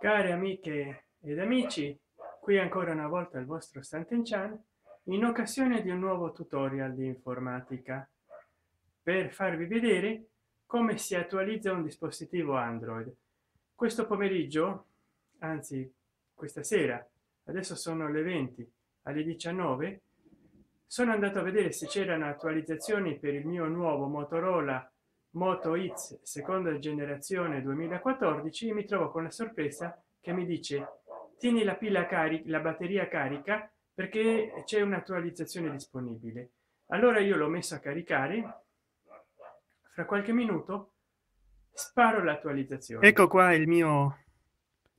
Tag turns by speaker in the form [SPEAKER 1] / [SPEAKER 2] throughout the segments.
[SPEAKER 1] care amiche ed amici qui ancora una volta il vostro Sant'Enchan in occasione di un nuovo tutorial di informatica per farvi vedere come si attualizza un dispositivo android questo pomeriggio anzi questa sera adesso sono le 20 alle 19 sono andato a vedere se c'erano attualizzazioni per il mio nuovo motorola moto x seconda generazione 2014 mi trovo con la sorpresa che mi dice tieni la pila carica la batteria carica perché c'è un'attualizzazione disponibile allora io l'ho messo a caricare fra qualche minuto sparo l'attualizzazione ecco qua il mio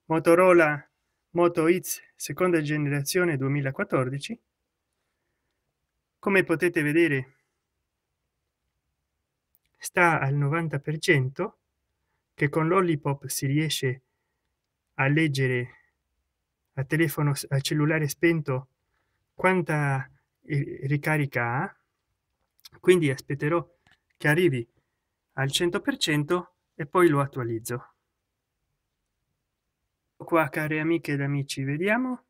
[SPEAKER 1] motorola moto x seconda generazione 2014 come potete vedere sta al 90% che con l'Ollipop si riesce a leggere a telefono a cellulare spento quanta eh, ricarica ha quindi aspetterò che arrivi al 100% e poi lo attualizzo qua cari amiche ed amici vediamo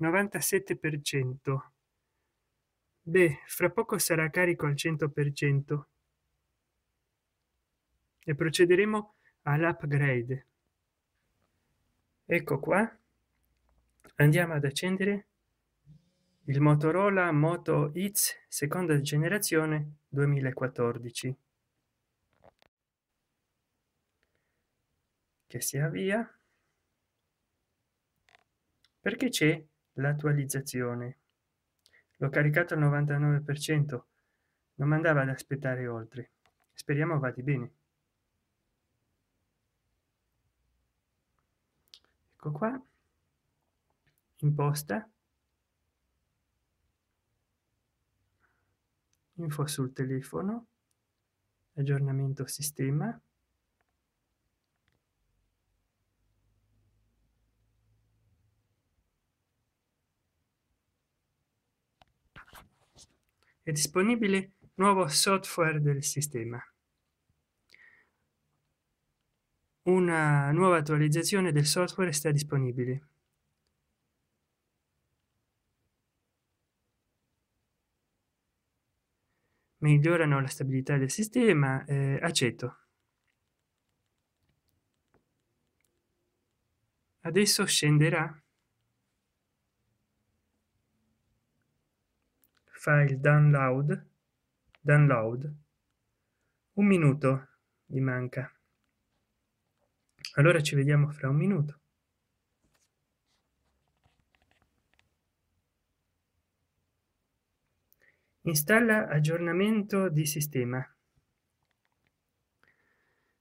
[SPEAKER 1] 97% Beh, fra poco sarà carico al 100% e procederemo all'upgrade. Ecco qua. Andiamo ad accendere il Motorola Moto X seconda generazione 2014 che si avvia perché c'è l'attualizzazione l'ho caricato al 99% non mandava ad aspettare oltre speriamo vada bene ecco qua imposta info sul telefono aggiornamento sistema è disponibile nuovo software del sistema una nuova attualizzazione del software sta disponibile migliorano la stabilità del sistema eh, accetto adesso scenderà file download download un minuto gli manca allora ci vediamo fra un minuto installa aggiornamento di sistema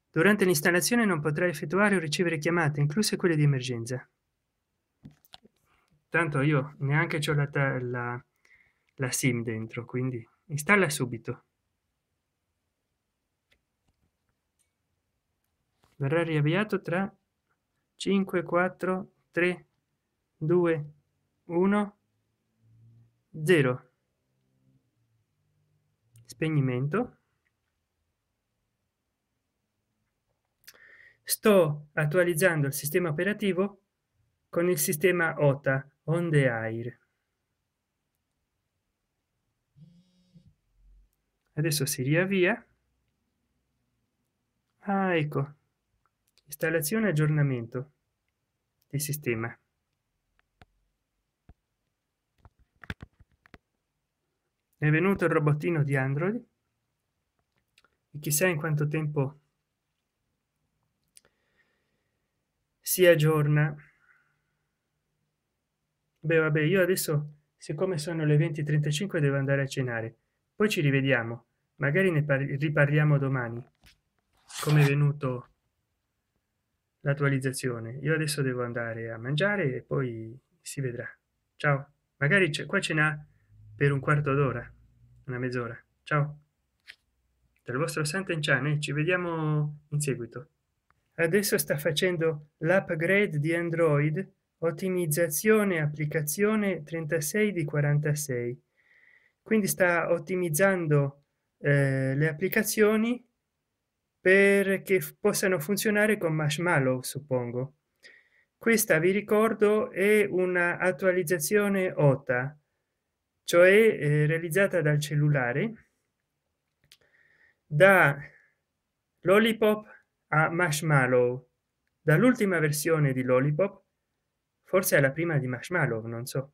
[SPEAKER 1] durante l'installazione non potrà effettuare o ricevere chiamate incluse quelle di emergenza tanto io neanche ho la, la la sim dentro quindi installa subito verrà riavviato tra 5 4 3 2 1 0 spegnimento sto attualizzando il sistema operativo con il sistema OTA on the air adesso si riavvia ah, ecco installazione aggiornamento del sistema è venuto il robottino di android e chissà in quanto tempo si aggiorna beh vabbè io adesso siccome sono le 20:35 devo andare a cenare poi ci rivediamo Magari ne riparliamo domani. Come è venuto l'attualizzazione? Io adesso devo andare a mangiare e poi si vedrà. Ciao. Magari c'è, qua ce n'ha per un quarto d'ora, una mezz'ora. Ciao. Dal vostro Sant'Enciane, eh, ci vediamo in seguito. Adesso sta facendo l'upgrade di Android, ottimizzazione applicazione 36 di 46. Quindi sta ottimizzando eh, le applicazioni perché possano funzionare con Marshmallow, suppongo. Questa, vi ricordo, è una attualizzazione OTA, cioè eh, realizzata dal cellulare, da Lollipop a Marshmallow, dall'ultima versione di Lollipop, forse alla prima di Marshmallow, non so.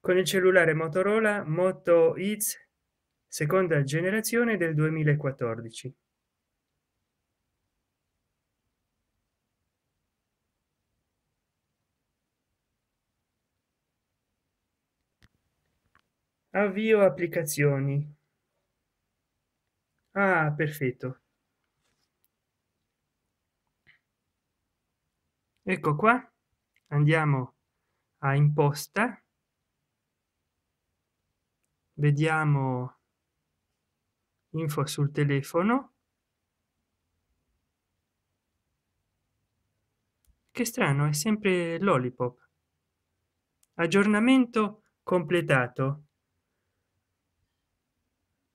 [SPEAKER 1] Con il cellulare Motorola Moto X seconda generazione del duemilaquattordici avvio applicazioni ah perfetto ecco qua andiamo a imposta vediamo info sul telefono che strano è sempre lollipop aggiornamento completato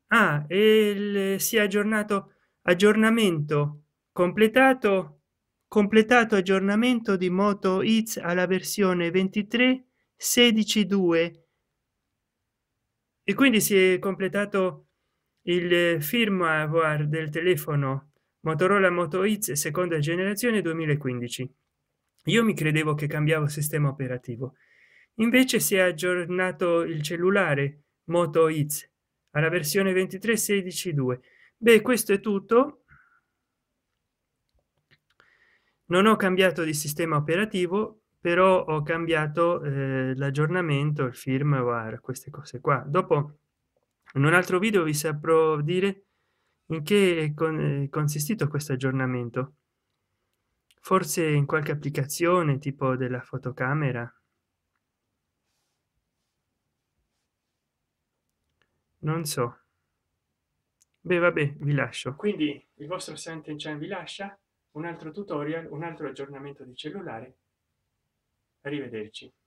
[SPEAKER 1] ah, e si è aggiornato aggiornamento completato completato aggiornamento di moto X alla versione 23 16 2 e quindi si è completato il firmware del telefono Motorola Moto X seconda generazione 2015. Io mi credevo che cambiavo sistema operativo. Invece si è aggiornato il cellulare Moto X alla versione 23.16.2. Beh, questo è tutto. Non ho cambiato di sistema operativo, però ho cambiato eh, l'aggiornamento, il firmware, queste cose qua. Dopo in un altro video vi saprò dire in che con, è consistito questo aggiornamento forse in qualche applicazione tipo della fotocamera non so beh vabbè vi lascio quindi il vostro sentence vi lascia un altro tutorial un altro aggiornamento di cellulare arrivederci